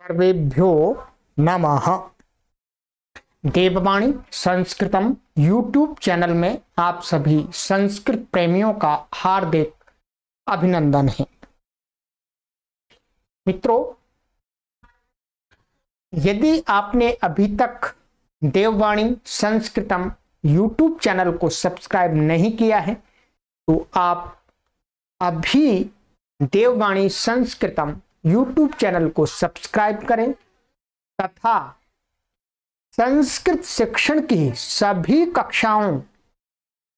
सर्वेभ्यो नम देववाणी Sanskritam YouTube channel में आप सभी संस्कृत प्रेमियों का हार्दिक अभिनंदन है मित्रों यदि आपने अभी तक देववाणी संस्कृतम यूट्यूब चैनल को सब्सक्राइब नहीं किया है तो आप अभी देववाणी संस्कृतम यूट्यूब चैनल को सब्सक्राइब करें तथा संस्कृत शिक्षण की सभी कक्षाओं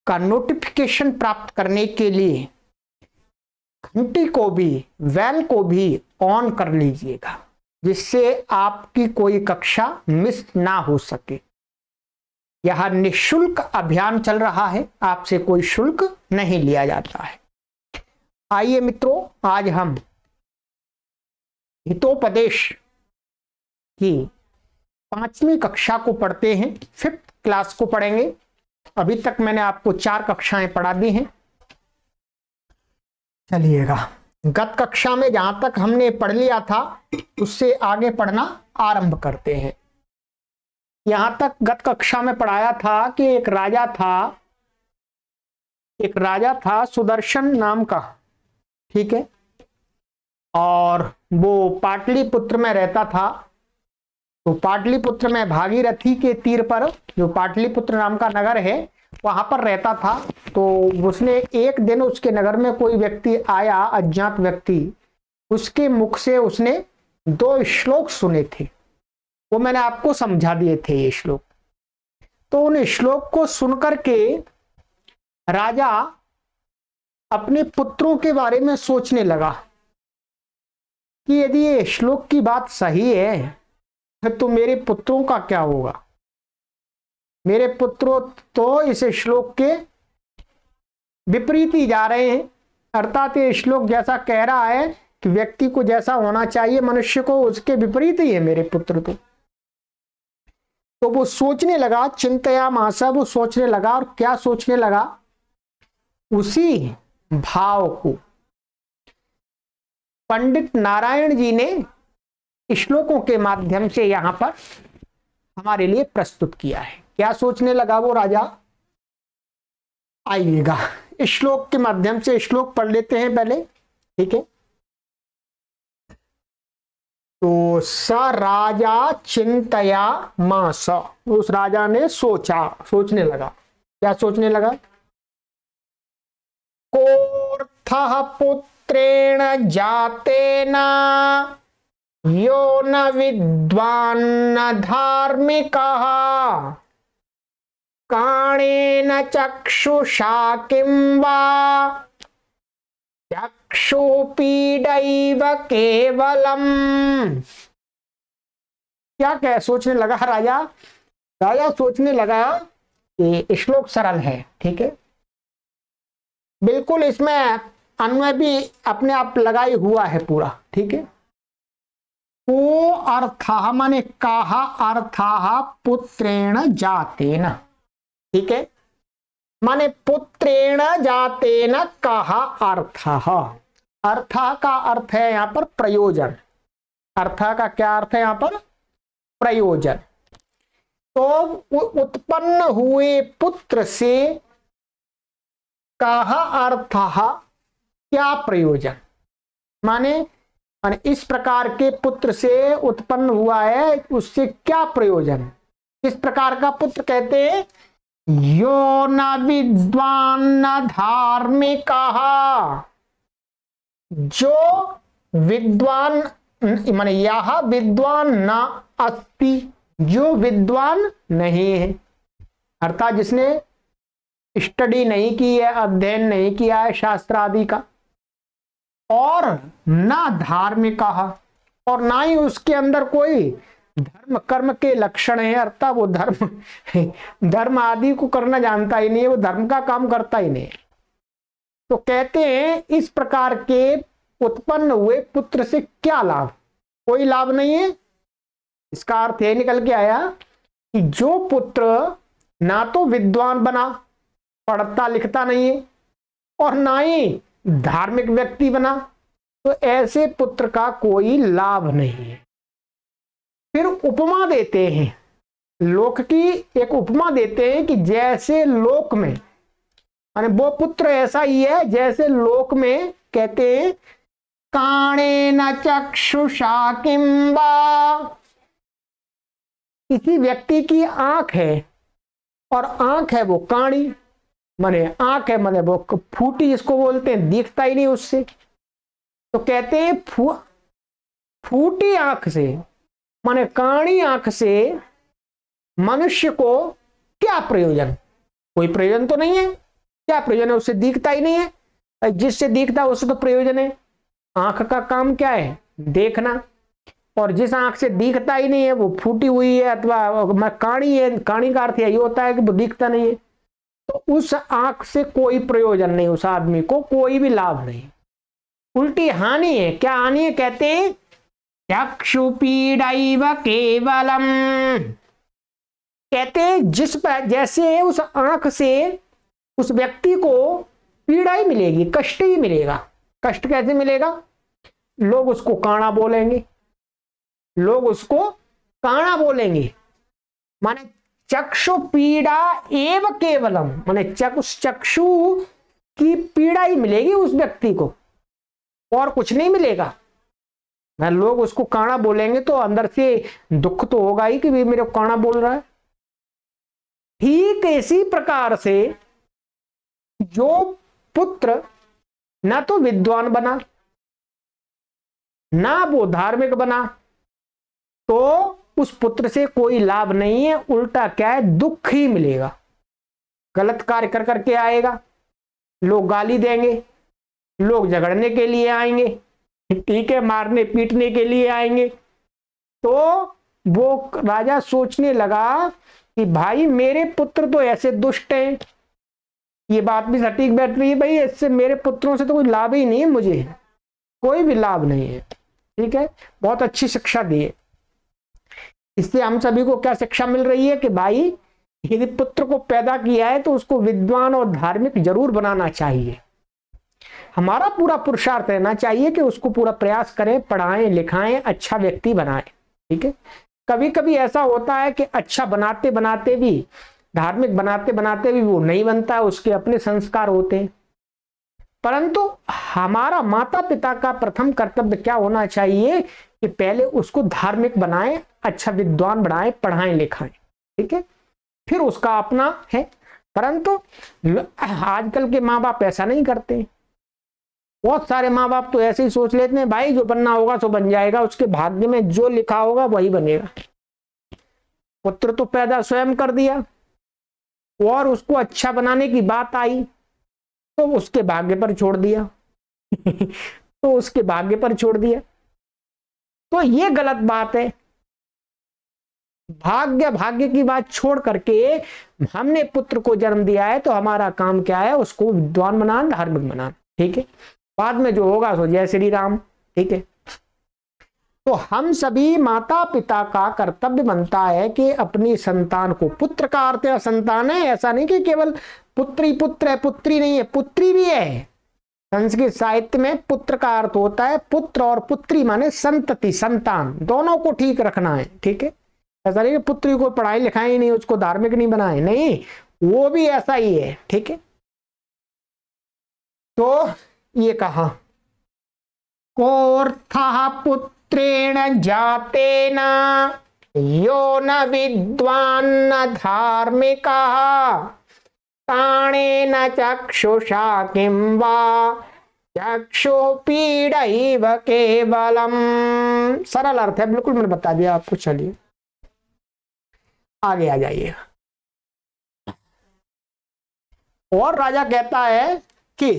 का नोटिफिकेशन प्राप्त करने के लिए घंटी को भी वेल को भी ऑन कर लीजिएगा जिससे आपकी कोई कक्षा मिस ना हो सके यह निशुल्क अभियान चल रहा है आपसे कोई शुल्क नहीं लिया जाता है आइए मित्रों आज हम हितोपदेश की पांचवी कक्षा को पढ़ते हैं फिफ्थ क्लास को पढ़ेंगे अभी तक मैंने आपको चार कक्षाएं पढ़ा दी हैं चलिएगा गत कक्षा में जहां तक हमने पढ़ लिया था उससे आगे पढ़ना आरंभ करते हैं यहां तक गत कक्षा में पढ़ाया था कि एक राजा था एक राजा था सुदर्शन नाम का ठीक है और वो पाटलिपुत्र में रहता था तो पाटलिपुत्र में भागीरथी के तीर पर जो पाटलिपुत्र नाम का नगर है वहां पर रहता था तो उसने एक दिन उसके नगर में कोई व्यक्ति आया अज्ञात व्यक्ति उसके मुख से उसने दो श्लोक सुने थे वो मैंने आपको समझा दिए थे ये श्लोक तो उन श्लोक को सुनकर के राजा अपने पुत्रों के बारे में सोचने लगा कि यदि ये श्लोक की बात सही है तो मेरे पुत्रों का क्या होगा मेरे पुत्रों तो इस श्लोक के विपरीत ही जा रहे हैं अर्थात ये श्लोक जैसा कह रहा है कि व्यक्ति को जैसा होना चाहिए मनुष्य को उसके विपरीत ही है मेरे पुत्र तो तो वो सोचने लगा चिंतया मासा वो सोचने लगा और क्या सोचने लगा उसी भाव को पंडित नारायण जी ने श्लोकों के माध्यम से यहां पर हमारे लिए प्रस्तुत किया है क्या सोचने लगा वो राजा आइएगा श्लोक के माध्यम से श्लोक पढ़ लेते हैं पहले ठीक है तो स राजा चिंतया मा स उस राजा ने सोचा सोचने लगा क्या सोचने लगा कोर्थ पुत्र पात्रेण जातेन यो न विद्वान्न धार्मिकः काणेन चक्षुषा किं वा चक्षुपीडैव केवलम क्या कह सोचने लगा राजा राजा सोचने लगा कि श्लोक सरल है ठीक है बिल्कुल इसमें अन्वय भी अपने आप लगाई हुआ है पूरा ठीक है को अर्था माने कहा अर्था पुत्रेण जातेन ठीक है माने पुत्रेण जातेन कहा अर्थ अर्थ का अर्थ है यहां पर प्रयोजन अर्थ का क्या अर्थ है यहां पर प्रयोजन तो उत्पन्न हुए पुत्र से कहा अर्थ क्या प्रयोजन माने माने इस प्रकार के पुत्र से उत्पन्न हुआ है उससे क्या प्रयोजन इस प्रकार का पुत्र कहते हैं यो न विद्वान न धार्मिक जो विद्वान माने यह विद्वान न अस्ति जो विद्वान नहीं है अर्थात जिसने स्टडी नहीं की है अध्ययन नहीं किया है शास्त्र आदि का और ना धार्मिक और ना ही उसके अंदर कोई धर्म कर्म के लक्षण है अर्थात वो धर्म धर्म आदि को करना जानता ही नहीं है वो धर्म का काम करता ही नहीं तो कहते हैं इस प्रकार के उत्पन्न हुए पुत्र से क्या लाभ कोई लाभ नहीं है इसका अर्थ यह निकल के आया कि जो पुत्र ना तो विद्वान बना पढ़ता लिखता नहीं है और ना ही धार्मिक व्यक्ति बना तो ऐसे पुत्र का कोई लाभ नहीं है फिर उपमा देते हैं लोक की एक उपमा देते हैं कि जैसे लोक में माने वो पुत्र ऐसा ही है जैसे लोक में कहते हैं काणे न चक्षुषा किम्बा किसी व्यक्ति की आंख है और आंख है वो काणी मने आंख है मने वो फूटी इसको बोलते हैं दिखता ही नहीं उससे तो कहते हैं फू फूटी आंख से माने काणी आंख से मनुष्य को क्या प्रयोजन कोई प्रयोजन तो नहीं है क्या प्रयोजन है उससे दिखता ही नहीं है जिससे दिखता है उससे तो प्रयोजन है आंख का काम क्या है देखना और जिस आंख से दिखता ही नहीं है वो फूटी हुई है अथवा काणी है काणी का अर्थ यही होता है कि वो दिखता नहीं है तो उस आंख से कोई प्रयोजन नहीं उस आदमी को कोई भी लाभ नहीं उल्टी हानि है क्या हानि है कहते हैं व केवलम कहते हैं जिस पर जैसे उस आंख से उस व्यक्ति को पीड़ा ही मिलेगी कष्ट ही मिलेगा कष्ट कैसे मिलेगा लोग उसको काणा बोलेंगे लोग उसको काणा बोलेंगे माने चक्षु पीड़ा एव केवलम माने चक्षु की पीड़ा ही मिलेगी उस व्यक्ति को और कुछ नहीं मिलेगा मैं लोग उसको काणा बोलेंगे तो अंदर से दुख तो होगा ही कि भी मेरे को बोल रहा है ठीक इसी प्रकार से जो पुत्र ना तो विद्वान बना ना वो धार्मिक बना तो उस पुत्र से कोई लाभ नहीं है उल्टा क्या है दुख ही मिलेगा गलत कार्य कर करके आएगा लोग गाली देंगे लोग झगड़ने के लिए आएंगे ठीक है मारने पीटने के लिए आएंगे तो वो राजा सोचने लगा कि भाई मेरे पुत्र तो ऐसे दुष्ट हैं ये बात भी सटीक बैठ रही है भाई इससे मेरे पुत्रों से तो कोई लाभ ही नहीं है मुझे कोई भी लाभ नहीं है ठीक है बहुत अच्छी शिक्षा दी है इससे हम सभी को क्या शिक्षा मिल रही है कि भाई यदि पुत्र को पैदा किया है तो उसको विद्वान और धार्मिक जरूर बनाना चाहिए हमारा पूरा पुरुषार्थ रहना चाहिए कि उसको पूरा प्रयास करें पढ़ाएं लिखाएं अच्छा व्यक्ति बनाएं ठीक है कभी कभी ऐसा होता है कि अच्छा बनाते बनाते भी धार्मिक बनाते बनाते भी वो नहीं बनता है उसके अपने संस्कार होते हैं परंतु हमारा माता पिता का प्रथम कर्तव्य क्या होना चाहिए कि पहले उसको धार्मिक बनाएं अच्छा विद्वान बनाएं पढ़ाएं लिखाएं ठीक है फिर उसका अपना है परंतु आजकल के माँ बाप ऐसा नहीं करते बहुत सारे माँ बाप तो ऐसे ही सोच लेते हैं भाई जो बनना होगा तो बन जाएगा उसके भाग्य में जो लिखा होगा वही बनेगा पुत्र तो पैदा स्वयं कर दिया और उसको अच्छा बनाने की बात आई तो उसके भाग्य पर छोड़ दिया तो उसके भाग्य पर छोड़ दिया तो ये गलत बात है भाग्य भाग्य की बात छोड़ करके हमने पुत्र को जन्म दिया है तो हमारा काम क्या है उसको विद्वान बनाना धार्मिक बनान ठीक है बाद में जो होगा सो जय श्री राम ठीक है तो हम सभी माता पिता का कर्तव्य बनता है कि अपनी संतान को पुत्र का अर्थ संतान है ऐसा नहीं कि केवल पुत्री पुत्र है पुत्री नहीं है पुत्री भी है संस्कृत साहित्य में पुत्र का अर्थ होता है पुत्र और पुत्री माने संतति संतान दोनों को ठीक रखना है ठीक है ऐसा नहीं पुत्री को पढ़ाई लिखाई नहीं उसको धार्मिक नहीं बनाए नहीं वो भी ऐसा ही है ठीक है तो ये कहा कोर्था पुत्रेण जाते न यो न विद्वान्न धार्मिका चक्षुषा किं वा पीड़ केवलम सरल अर्थ है बिल्कुल मैंने बता दिया आपको चलिए आगे आ जाइए और राजा कहता है कि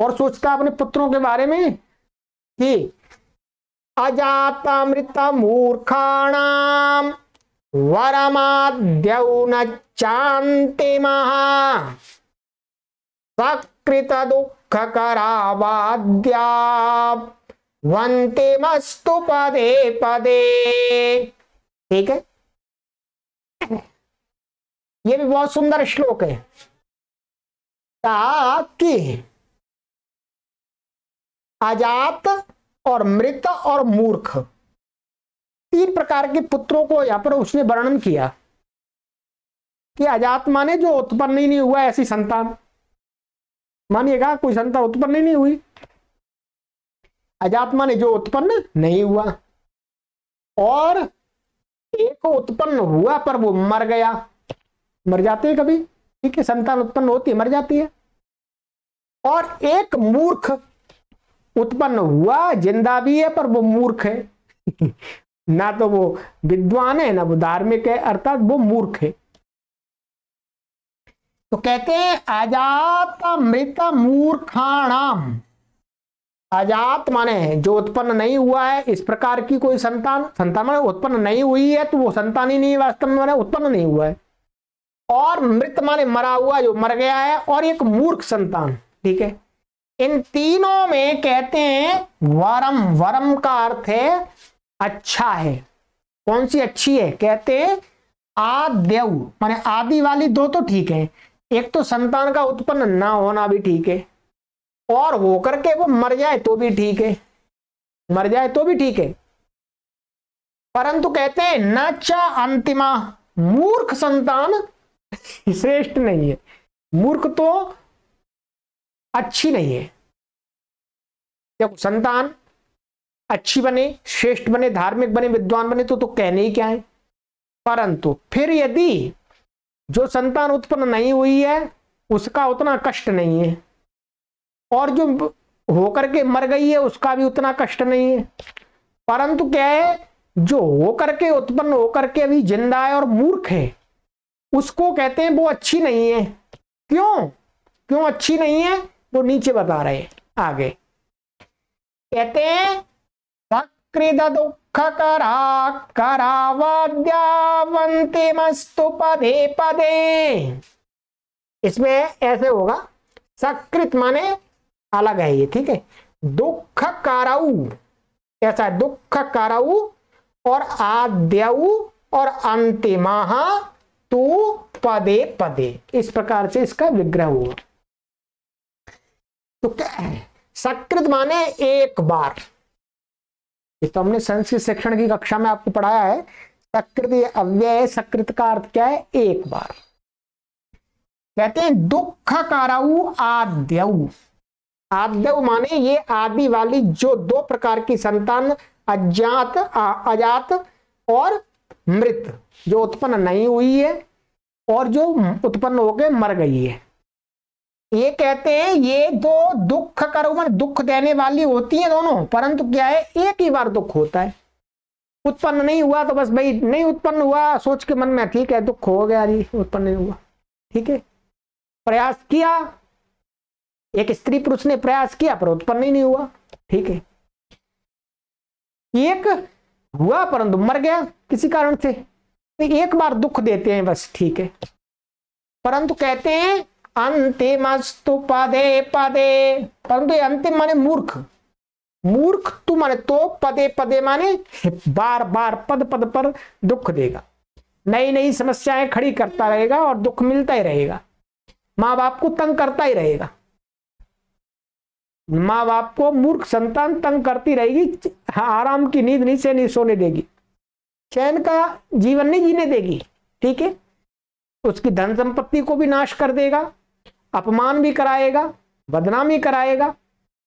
और सोचता अपने पुत्रों के बारे में कि मूर्खाण वरमाद्यौ न सकृत दुख करावाद्यामस्तु पदे पदे ठीक है ये भी बहुत सुंदर श्लोक है ताकि अजात और मृत और मूर्ख तीन प्रकार के पुत्रों को यहां पर उसने वर्णन किया कि अजात माने जो उत्पन्न ही नहीं हुआ ऐसी संतान मानिएगा कोई संतान उत्पन्न ही नहीं हुई अजात माने जो उत्पन्न नहीं हुआ और एक उत्पन्न हुआ पर वो मर गया मर जाते हैं कभी ठीक है संतान उत्पन्न होती है मर जाती है और एक मूर्ख उत्पन्न हुआ जिंदा भी है पर वो मूर्ख है ना तो वो विद्वान है ना वो धार्मिक है अर्थात वो मूर्ख है तो कहते हैं अजात मृत मूर्खाणाम अजात माने जो उत्पन्न नहीं हुआ है इस प्रकार की कोई संतान संतान माने उत्पन्न नहीं हुई है तो वो संतान ही नहीं है वास्तव में माने उत्पन्न नहीं हुआ है और मृत माने मरा हुआ जो मर गया है और एक मूर्ख संतान ठीक है इन तीनों में कहते हैं वरम वरम का अर्थ है अच्छा है कौन सी अच्छी है कहते हैं आद्यव माने आदि वाली दो तो ठीक है एक तो संतान का उत्पन्न ना होना भी ठीक है और वो करके वो मर जाए तो भी ठीक है मर जाए तो भी ठीक है परंतु कहते हैं न चा अंतिमा मूर्ख संतान श्रेष्ठ नहीं है मूर्ख तो अच्छी नहीं है देखो संतान अच्छी बने श्रेष्ठ बने धार्मिक बने विद्वान बने तो तो कहने ही क्या है परंतु फिर यदि जो संतान उत्पन्न नहीं हुई है उसका उतना कष्ट नहीं है और जो होकर के मर गई है उसका भी उतना कष्ट नहीं है परंतु क्या है जो होकर के उत्पन्न होकर के अभी जिंदा है और मूर्ख है उसको कहते हैं वो अच्छी नहीं है क्यों क्यों अच्छी नहीं है वो नीचे बता रहे आगे कहते हैं वक्रिद दुख करा पदे पदे इसमें ऐसे होगा सकृत माने अलग है ये ठीक है दुख कराऊ ऐसा है दुख कराऊ और आद्यऊ और अंतिमा तू पदे पदे इस प्रकार से इसका विग्रह हुआ तो सकृत माने एक बार ये तो हमने संस्कृत शिक्षण की कक्षा में आपको पढ़ाया है सकृत अव्यय सकृत का अर्थ क्या है एक बार कहते हैं दुख काराऊ आद्यऊ आद्यव माने ये आदि वाली जो दो प्रकार की संतान अज्ञात अजात और मृत जो उत्पन्न नहीं हुई है और जो उत्पन्न होकर मर गई है ये कहते हैं ये दो दुख करो दुख देने वाली होती है दोनों परंतु क्या है एक ही बार दुख होता है उत्पन्न नहीं हुआ तो बस भाई नहीं उत्पन्न हुआ सोच के मन में ठीक है दुख हो गया जी उत्पन्न नहीं हुआ ठीक है प्रयास किया एक स्त्री पुरुष ने प्रयास किया पर उत्पन्न ही नहीं हुआ ठीक है एक हुआ परंतु मर गया किसी कारण से तो एक बार दुख देते हैं बस ठीक है परंतु कहते हैं अंतिमस्तु पदे पदे परंतु अंतिम माने मूर्ख मूर्ख तू माने तो पदे पदे माने बार बार पद पद पर दुख देगा नई नई समस्याएं खड़ी करता रहेगा और दुख मिलता ही रहेगा माँ बाप को तंग करता ही रहेगा माँ बाप को मूर्ख संतान तंग करती रहेगी हाँ, आराम की नींद नहीं से नहीं सोने देगी चैन का जीवन नहीं जीने देगी ठीक है उसकी धन संपत्ति को भी नाश कर देगा अपमान भी कराएगा बदनामी कराएगा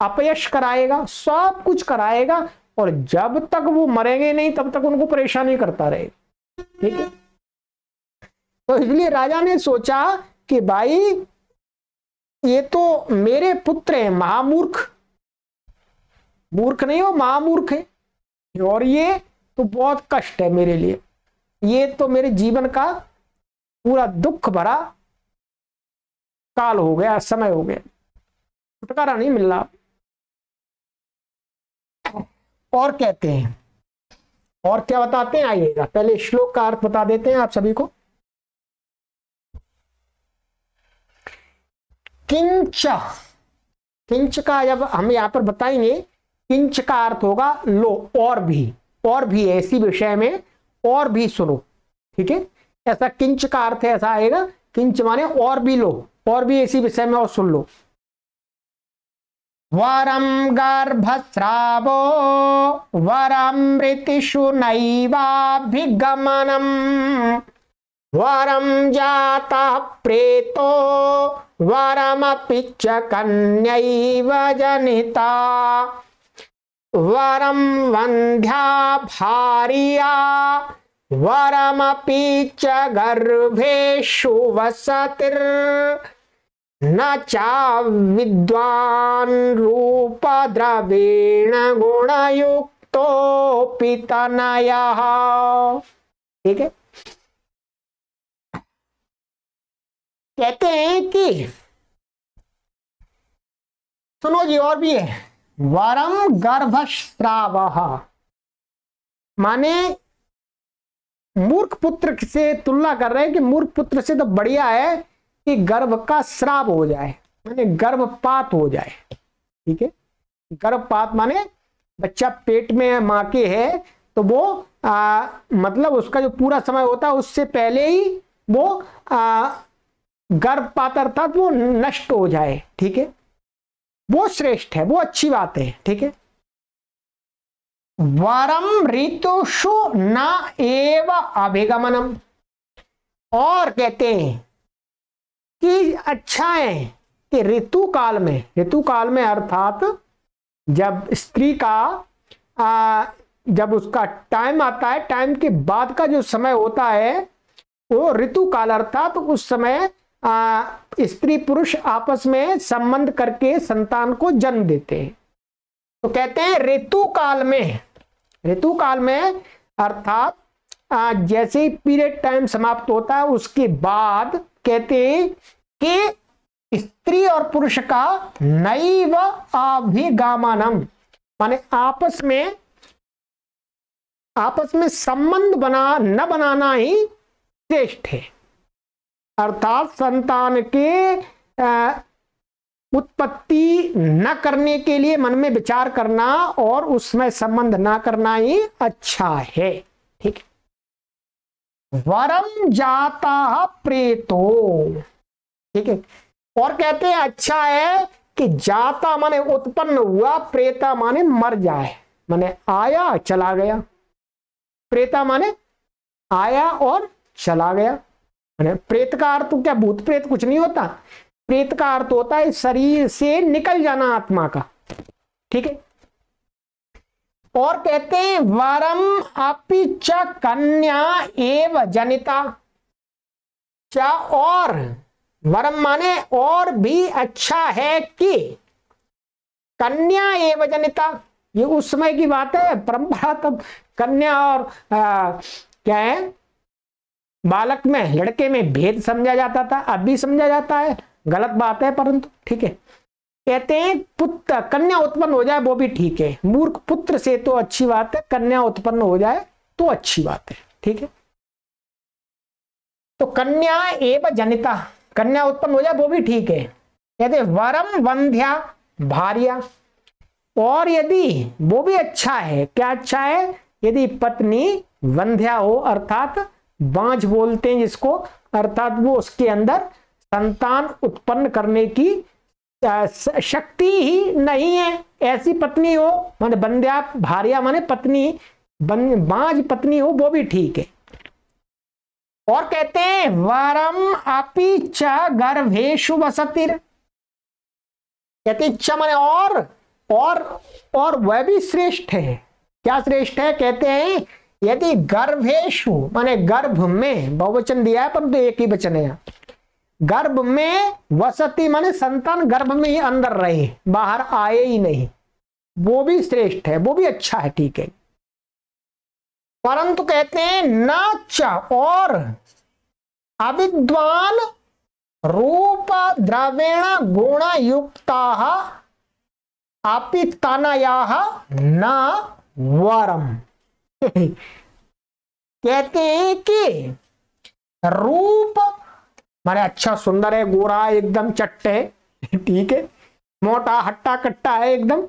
अपयश कराएगा सब कुछ कराएगा और जब तक वो मरेंगे नहीं तब तक उनको परेशानी करता रहेगा ठीक है तो इसलिए राजा ने सोचा कि भाई ये तो मेरे पुत्र है महामूर्ख मूर्ख नहीं हो महामूर्ख है और ये तो बहुत कष्ट है मेरे लिए ये तो मेरे जीवन का पूरा दुख भरा काल हो गया समय हो गया छुटकारा नहीं मिल रहा और कहते हैं और क्या बताते हैं आइएगा पहले श्लोक का अर्थ बता देते हैं आप सभी को किंच किंच का जब हम यहां पर बताएंगे किंच का अर्थ होगा लो और भी और भी ऐसी विषय में और भी सुनो ठीक है ऐसा किंच का अर्थ ऐसा आएगा किंच माने और भी लो और भी इसी विषय में और सुन लो वरम गर्भस्रावो वरमृतिषु नैवाभिगमनम वरम जाता प्रेतो वरम पिच कन्यैव जनिता वरम वंध्या भारिया वरम पिच गर्भेशु वसतिर् न चा विद्वान् रूपद्रवीणगुणयुक्तोऽपि तनयः ठीक है कहते हैं कि सुनो जी और भी है वरम गर्भश्राव माने मूर्ख पुत्र से तुलना कर रहे हैं कि मूर्ख पुत्र से तो बढ़िया है कि गर्भ का श्राप हो जाए माने गर्भपात हो जाए ठीक है गर्भपात माने बच्चा पेट में माँ के है तो वो आ, मतलब उसका जो पूरा समय होता है उससे पहले ही वो गर्भपात अर्थात वो नष्ट हो जाए ठीक है वो श्रेष्ठ है वो अच्छी बात है ठीक है वरम ऋतुषु न एव अभिगमनम और कहते हैं कि अच्छाएं कि ऋतु काल में ऋतु काल में अर्थात जब स्त्री का आ, जब उसका टाइम आता है टाइम के बाद का जो समय होता है वो ऋतु काल अर्थात उस समय स्त्री पुरुष आपस में संबंध करके संतान को जन्म देते हैं तो कहते हैं ऋतु काल में ऋतु काल में अर्थात जैसे ही पीरियड टाइम समाप्त होता है उसके बाद कहते कि स्त्री और पुरुष का नई व माने आपस में आपस में संबंध बना न बनाना ही श्रेष्ठ है अर्थात संतान के उत्पत्ति न करने के लिए मन में विचार करना और उसमें संबंध ना करना ही अच्छा है ठीक है वरम जाता प्रेतो ठीक है और कहते हैं अच्छा है कि जाता माने उत्पन्न हुआ प्रेता माने मर जाए माने आया चला गया प्रेता माने आया और चला गया माने प्रेत का अर्थ तो क्या भूत प्रेत कुछ नहीं होता प्रेत का अर्थ होता है शरीर से निकल जाना आत्मा का ठीक है और कहते हैं वरम च कन्या एव जनिता चा और वरम माने और भी अच्छा है कि कन्या एव जनिता ये उस समय की बात है परंपरा तब तो कन्या और आ, क्या है बालक में लड़के में भेद समझा जाता था अब भी समझा जाता है गलत बात है परंतु ठीक है कहते हैं पुत्र कन्या उत्पन्न हो जाए वो भी ठीक है मूर्ख पुत्र से तो अच्छी बात है कन्या उत्पन्न हो जाए तो अच्छी बात है ठीक है तो कन्या एव जनिता कन्या उत्पन्न हो जाए वो भी ठीक है कहते वरम वंध्या भार्या और यदि वो भी अच्छा है क्या अच्छा है यदि पत्नी वंध्या हो अर्थात बांझ बोलते हैं जिसको अर्थात वो उसके अंदर संतान उत्पन्न करने की शक्ति ही नहीं है ऐसी पत्नी हो माने बंद्या भारिया माने पत्नी बाज पत्नी हो वो भी ठीक है और कहते हैं वरम अपी च गर्भेशु वसतिर कहते च माने और और और वह भी श्रेष्ठ है क्या श्रेष्ठ है कहते हैं यदि गर्भेशु माने गर्भ में बहुवचन दिया है पर तो एक ही वचन है गर्भ में वसती माने संतान गर्भ में ही अंदर रहे बाहर आए ही नहीं वो भी श्रेष्ठ है वो भी अच्छा है ठीक है परंतु कहते हैं नाच और अविद्वान रूप द्रवेण गुण युक्ता अपितनया न वरम कहते हैं कि रूप मारे अच्छा सुंदर है गोरा एकदम चट्ट है ठीक है मोटा हट्टा कट्टा है एकदम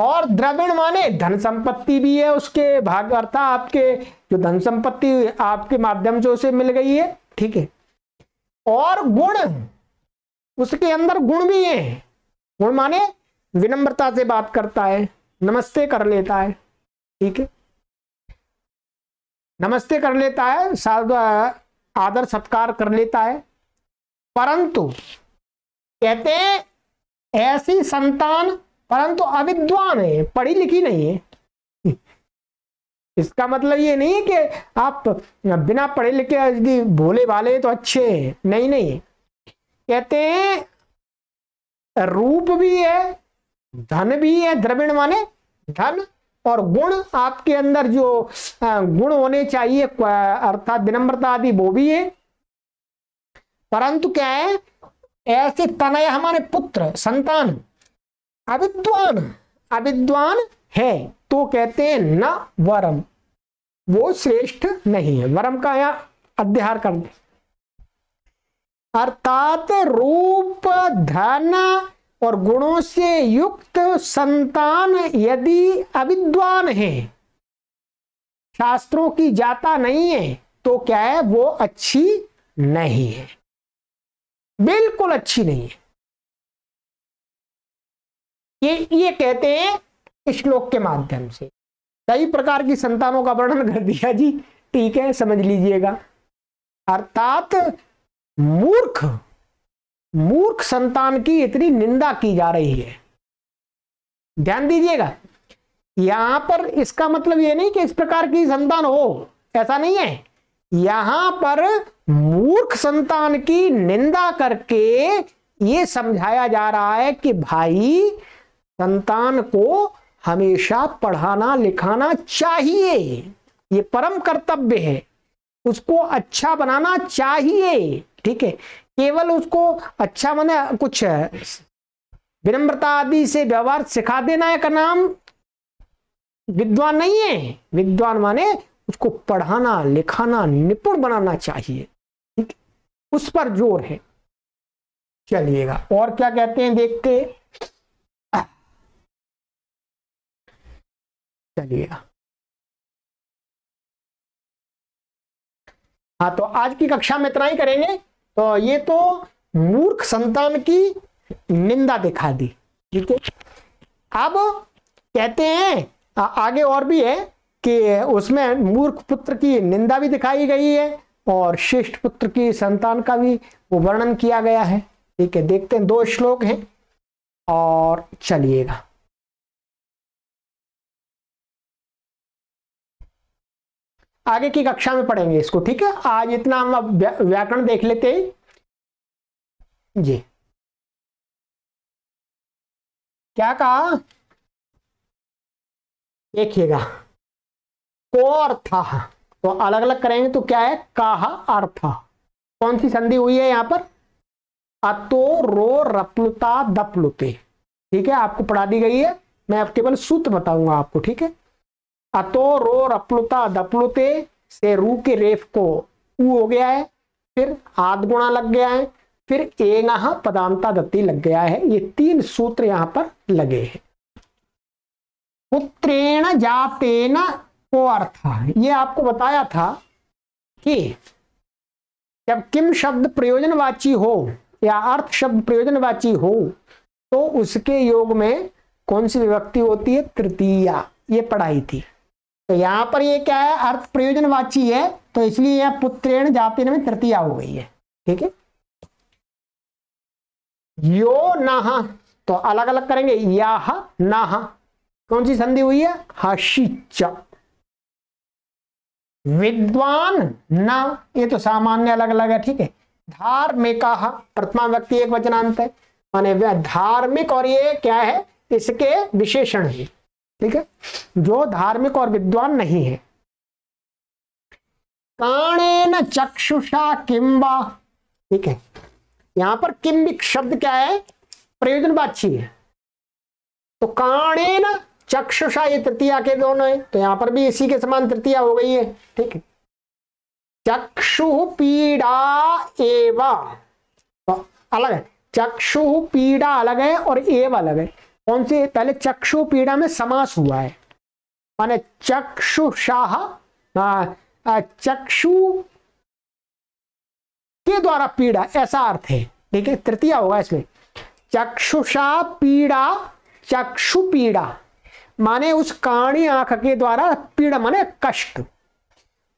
और द्रविण माने धन संपत्ति भी है उसके भाग अर्था आपके जो धन संपत्ति आपके माध्यम से उसे मिल गई है ठीक है और गुण उसके अंदर गुण भी है गुण माने विनम्रता से बात करता है नमस्ते कर लेता है ठीक है नमस्ते कर लेता है साधु आदर सत्कार कर लेता है परंतु कहते हैं ऐसी संतान परंतु अविद्वान है पढ़ी लिखी नहीं है इसका मतलब ये नहीं कि आप बिना पढ़े लिखे यदि भोले भाले तो अच्छे हैं नहीं नहीं कहते हैं रूप भी है धन भी है द्रविण माने धन और गुण आपके अंदर जो गुण होने चाहिए अर्थात विनम्रता आदि वो भी है परंतु क्या है ऐसे तनय हमारे पुत्र संतान अविद्वान अविद्वान है तो कहते हैं न वरम वो श्रेष्ठ नहीं है वरम का यहां अध्यार कर दे अर्थात रूप धन और गुणों से युक्त संतान यदि अविद्वान है शास्त्रों की जाता नहीं है तो क्या है वो अच्छी नहीं है बिल्कुल अच्छी नहीं है ये ये कहते हैं श्लोक के माध्यम से कई प्रकार की संतानों का वर्णन कर दिया जी ठीक है समझ लीजिएगा अर्थात मूर्ख मूर्ख संतान की इतनी निंदा की जा रही है ध्यान दीजिएगा यहां पर इसका मतलब यह नहीं कि इस प्रकार की संतान हो ऐसा नहीं है यहां पर मूर्ख संतान की निंदा करके ये समझाया जा रहा है कि भाई संतान को हमेशा पढ़ाना लिखाना चाहिए ये परम कर्तव्य है उसको अच्छा बनाना चाहिए ठीक है केवल उसको अच्छा माने कुछ विनम्रता आदि से व्यवहार सिखा देना है का नाम विद्वान नहीं है विद्वान माने उसको पढ़ाना लिखाना निपुण बनाना चाहिए ठीक उस पर जोर है चलिएगा और क्या कहते हैं देखते चलिएगा हाँ तो आज की कक्षा में इतना ही करेंगे तो ये तो मूर्ख संतान की निंदा दिखा दी ठीक है अब कहते हैं आ, आगे और भी है कि उसमें मूर्ख पुत्र की निंदा भी दिखाई गई है और श्रेष्ठ पुत्र की संतान का भी वो वर्णन किया गया है ठीक है देखते हैं दो श्लोक हैं और चलिएगा आगे की कक्षा में पढ़ेंगे इसको ठीक है आज इतना हम अब व्याकरण देख लेते हैं जी क्या कहा देखिएगा को अर्था तो अलग अलग करेंगे तो क्या है कहा अर्था कौन सी संधि हुई है यहां पर अतो रो रप्लुता दप्लुते ठीक है आपको पढ़ा दी गई है मैं आपके केवल सूत्र बताऊंगा आपको ठीक है अतो रो रप्लुता दप्लुते से रू के रेफ को ऊ हो गया है फिर आदगुणा गुणा लग गया है फिर एंगा पदांता दत्ती लग गया है ये तीन सूत्र यहां पर लगे हैं पुत्रेण जातेन को अर्थ ये आपको बताया था कि जब किम शब्द प्रयोजनवाची हो या अर्थ शब्द प्रयोजनवाची हो तो उसके योग में कौन सी विभक्ति होती है तृतीया ये पढ़ाई थी तो यहां पर ये क्या है अर्थ प्रयोजनवाची है तो इसलिए यह पुत्रेण जाति में तृतीया हो गई है ठीक है यो नहा तो अलग अलग करेंगे याह नहा कौन सी संधि हुई है हशिच विद्वान न ये तो सामान्य अलग अलग है ठीक है धार्मिक प्रथमा व्यक्ति एक वचनांत है माने धार्मिक और ये क्या है इसके विशेषण है ठीक है जो धार्मिक और विद्वान नहीं है काणेन चक्षुषा किम्बा ठीक है यहां पर किम्बिक शब्द क्या है प्रयोजन बाची है तो काणेन चक्षुषा ये तृतीया के दोनों है तो यहां पर भी इसी के समान तृतीया हो गई है ठीक है चक्षु पीड़ा एवा तो अलग है चक्षु पीड़ा अलग है और एव अलग है कौन सी पहले चक्षु पीड़ा में समास हुआ है माने चक्षु शाह चक्षु के द्वारा पीड़ा ऐसा अर्थ है ठीक है तृतीय होगा इसमें चक्षुषा पीड़ा चक्षु पीड़ा माने उस काणी आंख के द्वारा पीड़ा माने कष्ट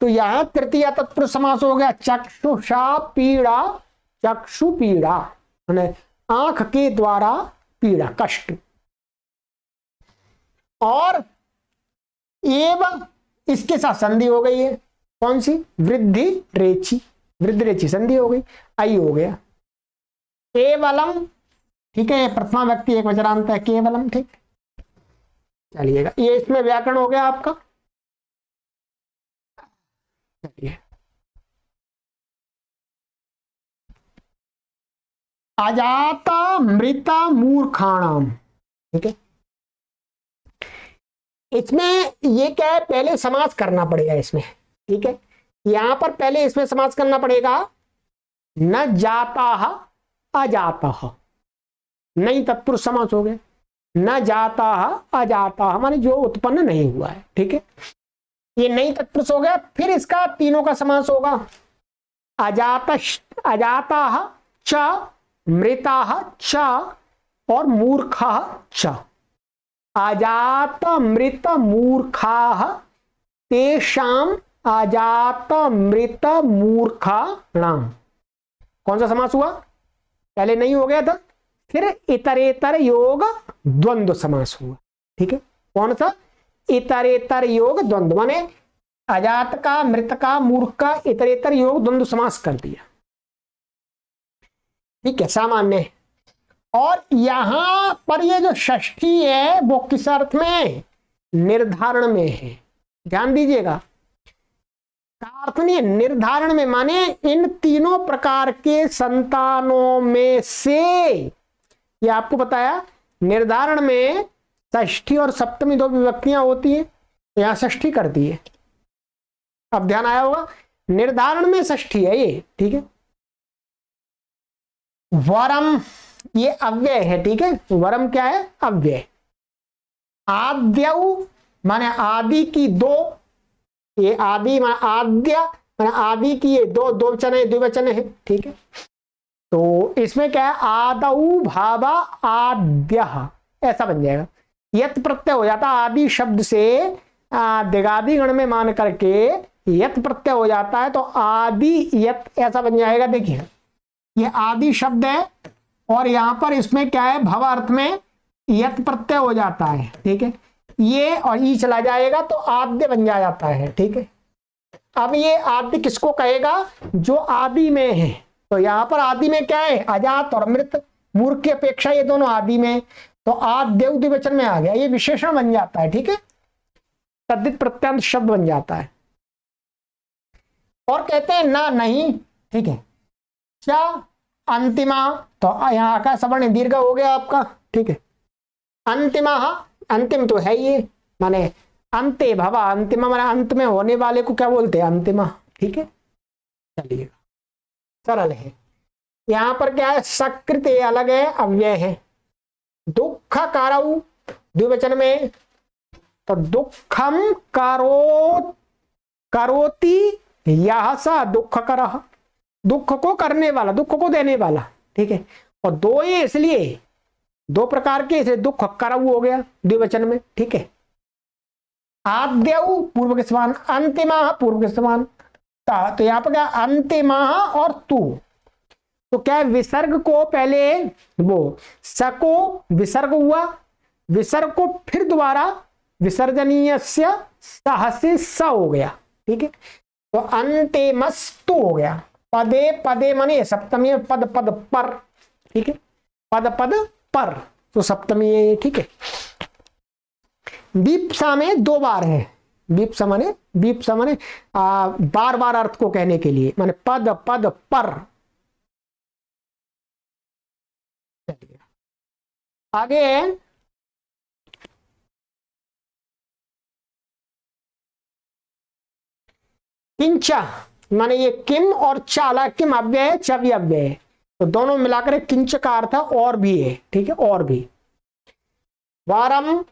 तो यहां तृतीय तत्पुरुष समास हो गया चक्षुषा पीड़ा चक्षु पीड़ा माने आंख के द्वारा पीड़ा कष्ट और एवं इसके साथ संधि हो गई है कौन सी वृद्धि रेची वृद्धि रेची संधि हो गई आई हो गया केवलम ठीक है प्रथमा व्यक्ति एक वचनांत है केवलम ठीक चलिएगा ये इसमें व्याकरण हो गया आपका चलिए अजाता मृता मूर्खाणाम ठीक है इसमें ये क्या है पहले समाज करना पड़ेगा इसमें ठीक है यहां पर पहले इसमें समाज करना पड़ेगा न जाता अजाता नहीं तत्पुरुष समाज हो गए न जाता अजाता माने जो उत्पन्न नहीं हुआ है ठीक है ये नहीं तत्पुरुष हो गया फिर इसका तीनों का समास होगा अजात अजाता च मृता च और मूर्ख च अजात मृत मूर्खा तेषाम मूर्खा मूर्खाणाम कौन सा समास हुआ पहले नहीं हो गया था फिर इतरेतर योग द्वंद्व समास हुआ ठीक है कौन सा इतरेतर योग द्वंद्व माने अजात का मृत का मूर्ख का इतरेतर योग द्वंद्व समास कर दिया ठीक है सामान्य और यहां पर ये जो षष्ठी है वो किस अर्थ में निर्धारण में है ध्यान दीजिएगा निर्धारण में माने इन तीनों प्रकार के संतानों में से ये आपको बताया निर्धारण में षष्ठी और सप्तमी दो विभक्तियां होती है यहां षष्ठी कर दी है अब ध्यान आया होगा निर्धारण में षष्ठी है ये ठीक है वरम ये अव्यय है ठीक है वरम क्या है अव्यय आद्य माने आदि की दो ये आदि माने आद्य माने आदि की ये दो दो वचन है द्विवचन है ठीक है तो इसमें क्या है आदऊ भावा आद्य ऐसा बन जाएगा यत प्रत्यय हो जाता आदि शब्द से दिगादि गण में मान करके यत प्रत्यय हो जाता है तो आदि यत ऐसा बन जाएगा देखिए ये आदि शब्द है और यहां पर इसमें क्या है भव अर्थ में यत प्रत्यय हो जाता है ठीक है ये और ई चला जाएगा तो आद्य बन जा जाता है ठीक है अब ये आदि किसको कहेगा जो आदि में है तो यहाँ पर आदि में क्या है अजात और मृत मूर्ख की अपेक्षा ये दोनों आदि में तो आद्य उद्विवचन में आ गया ये विशेषण बन जाता है ठीक है तद्दित प्रत्यंत शब्द बन जाता है और कहते हैं ना नहीं ठीक है क्या अंतिमा तो यहाँ का सवर्ण दीर्घ हो गया आपका ठीक है अंतिमा अंतिम तो है ये माने अंत भवा अंतिमा माने अंत में होने वाले को क्या बोलते हैं अंतिमा ठीक है चलिएगा सरल है यहाँ पर क्या है सकृत अलग है अव्यय है दुख कार द्विवचन में तो दुखम करो करोती यह सा दुख कर दुख को करने वाला दुख को देने वाला ठीक है और दो ये इसलिए दो प्रकार के इसे दुख कर हो गया द्विवचन में ठीक है आद्य पूर्व के समान अंतिमा पूर्व के समान तो यहां पर क्या अंतिमा और तू तो क्या विसर्ग को पहले वो सको विसर्ग हुआ विसर्ग को फिर दोबारा विसर्जनीय सह से स हो गया ठीक है तो अंतिमस्तु हो गया पदे पदे माने सप्तमी पद पद पर ठीक है पद पद पर तो सप्तमी है ये ठीक है दीपसा में दो बार है दीपसा माने दीपसा माने बार बार अर्थ को कहने के लिए माने पद पद पर आगे किंचा माने ये किम और चाला किम अव्यय है चव्य अव्यय है तो दोनों मिलाकर किंच का अर्थ और भी है ठीक है और भी वारम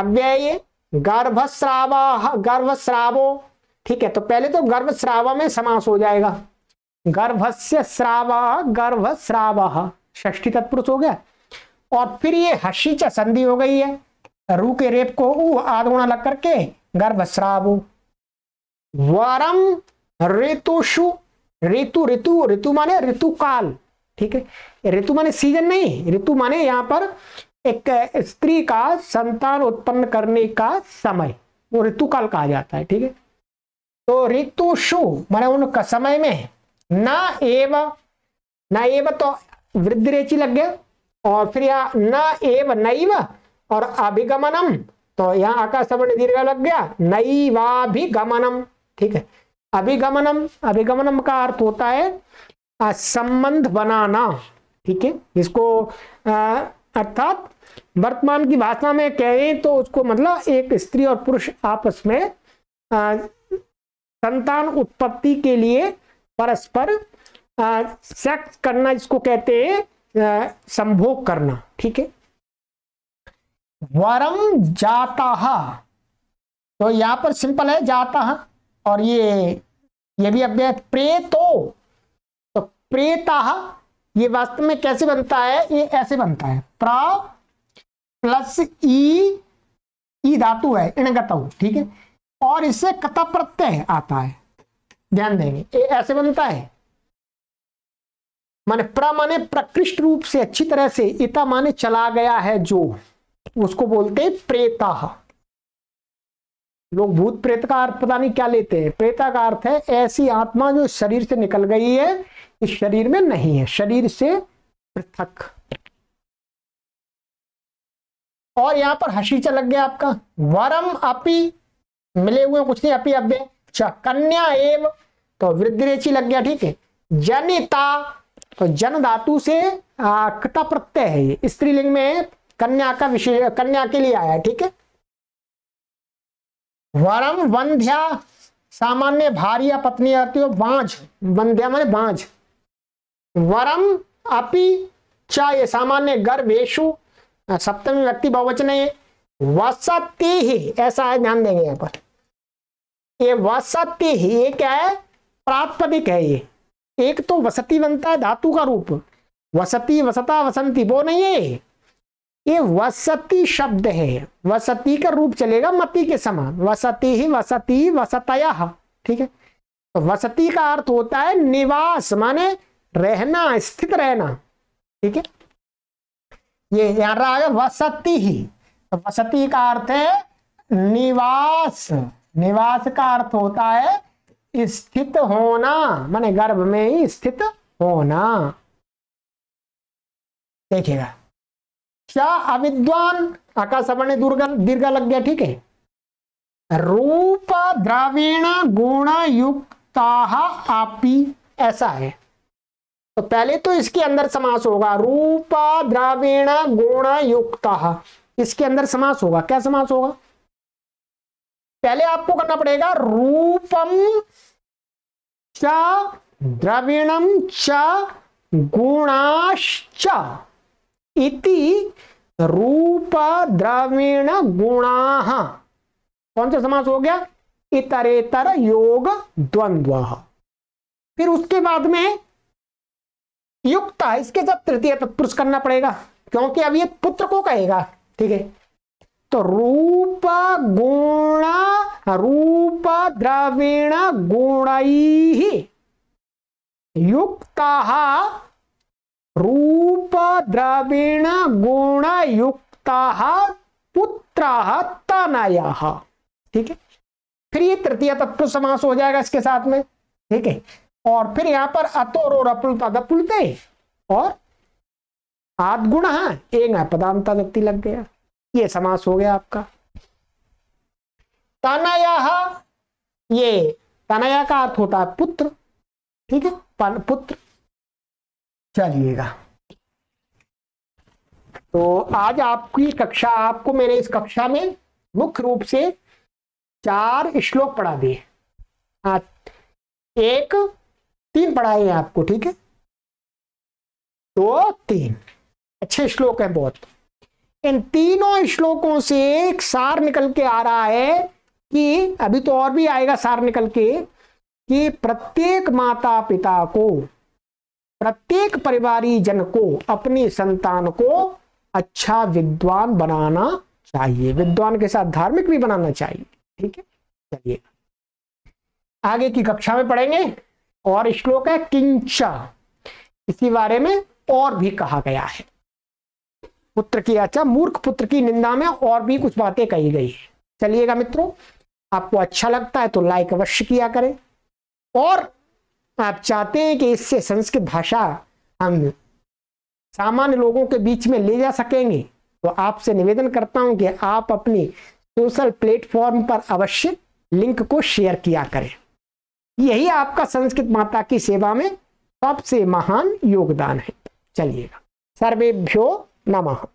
अव्यय गर्भस्रावा गर्भस्रावो ठीक है तो पहले तो गर्भस्राव में समास हो जाएगा गर्भस्य श्राव गर्भस्राव षष्ठी तत्पुरुष हो गया और फिर ये च संधि हो गई है रू के रेप को आधगुणा लग करके गर्भस्राव वारम ऋतुषु ऋतु ऋतु ऋतु माने ऋतु काल ठीक है ऋतु माने सीजन नहीं ऋतु माने यहाँ पर एक स्त्री का संतान उत्पन्न करने का समय वो ऋतु काल कहा जाता है ठीक है तो ऋतुषु माने उन समय में ना एव ना एव तो वृद्धि लग गया और फिर यहाँ न एव नैव और अभिगमनम तो यहाँ आकाश सवर्ण दीर्घ लग गया नैवाभिगमनम ठीक है अभिगमनम अभिगमनम का अर्थ होता है संबंध बनाना ठीक है इसको अर्थात वर्तमान की भाषा में कहें तो उसको मतलब एक स्त्री और पुरुष आपस में आ, संतान उत्पत्ति के लिए परस्पर सेक्स करना इसको कहते हैं संभोग करना ठीक है वरम जाता तो यहां पर सिंपल है जाता और ये ये भी अव्यय प्रेतो तो प्रेता ये वास्तव में कैसे बनता है ये ऐसे बनता है प्रा प्लस ई ई धातु है इणगतु ठीक है और इससे कथा प्रत्यय आता है ध्यान देंगे ये ऐसे बनता है माने प्र माने प्रकृष्ट रूप से अच्छी तरह से इता माने चला गया है जो उसको बोलते हैं प्रेता लोग भूत प्रेत का अर्थ पता नहीं क्या लेते हैं प्रेता का अर्थ है ऐसी आत्मा जो शरीर से निकल गई है इस शरीर में नहीं है शरीर से पृथक और यहां पर हसीचा लग गया आपका वरम अपी मिले हुए कुछ नहीं अपी अब अच्छा, कन्या एव तो वृद्धिरेची लग गया ठीक है जनिता तो जन धातु से कृत प्रत्यय है स्त्रीलिंग में कन्या का विशेष कन्या के लिए आया ठीक है वरम वंध्या सामान्य भारी या पत्नी आती हो बांझ वंध्या माने बांझ वरम अपि चाहे सामान्य गर्भेशु सप्तमी व्यक्ति बहुवचन है वसती ही ऐसा है ध्यान देंगे यहाँ पर ये वसती ही ये क्या है प्रातपदिक है ये एक तो वसती बनता है धातु का रूप वसती वसता वसंती वो नहीं है ये वसती शब्द है वसती का रूप चलेगा मती के समान वसती ही वसती वसतया ठीक है तो वसती का अर्थ होता है निवास माने रहना स्थित रहना ठीक है ये यहां रहा है वसती ही तो वसती का अर्थ है निवास निवास का अर्थ होता है स्थित होना माने गर्भ में ही स्थित होना देखिएगा क्या अविद्वान आकाशवाणी दुर्ग दीर्घ लग गया ठीक है रूप द्रविण गुण युक्ता आपी ऐसा है तो पहले तो इसके अंदर समास होगा रूप द्रविण गुण युक्ता इसके अंदर समास होगा क्या समास होगा पहले आपको करना पड़ेगा रूपम च द्रविणम च गुणाश्च इति रूप द्रविण गुणा कौन सा समास हो गया इतरेतर योग द्वंद्व फिर उसके बाद में युक्त इसके साथ तृतीय तत्पुरुष तो करना पड़ेगा क्योंकि अब ये पुत्र को कहेगा ठीक है तो रूप गुण रूप द्रविण गुण युक्ता रूप द्रविण गुण युक्त पुत्र तनय ठीक है फिर ये तृतीय तत्व समास हो जाएगा इसके साथ में ठीक है और फिर यहां पर अतोर और अपुलता दपुलते और आद गुण एक पदांता व्यक्ति लग गया ये समास हो गया आपका तनया ये तनया का अर्थ होता है पुत्र ठीक है पुत्र चलिएगा तो आज आपकी कक्षा आपको मैंने इस कक्षा में मुख्य रूप से चार श्लोक पढ़ा दिए हाँ, एक तीन पढ़ाए हैं आपको ठीक है दो तो तीन अच्छे श्लोक हैं बहुत इन तीनों श्लोकों से एक सार निकल के आ रहा है कि अभी तो और भी आएगा सार निकल के कि प्रत्येक माता पिता को प्रत्येक परिवारी जन को अपनी संतान को अच्छा विद्वान बनाना चाहिए विद्वान के साथ धार्मिक भी बनाना चाहिए ठीक है चलिए आगे की कक्षा में पढ़ेंगे और श्लोक है किंचा इसी बारे में और भी कहा गया है पुत्र की अच्छा मूर्ख पुत्र की निंदा में और भी कुछ बातें कही गई है चलिएगा मित्रों आपको अच्छा लगता है तो लाइक अवश्य किया करें और आप चाहते हैं कि इससे संस्कृत भाषा हम सामान्य लोगों के बीच में ले जा सकेंगे तो आपसे निवेदन करता हूं कि आप अपनी सोशल प्लेटफॉर्म पर अवश्य लिंक को शेयर किया करें यही आपका संस्कृत माता की सेवा में सबसे महान योगदान है चलिएगा सर्वेभ्यो नमः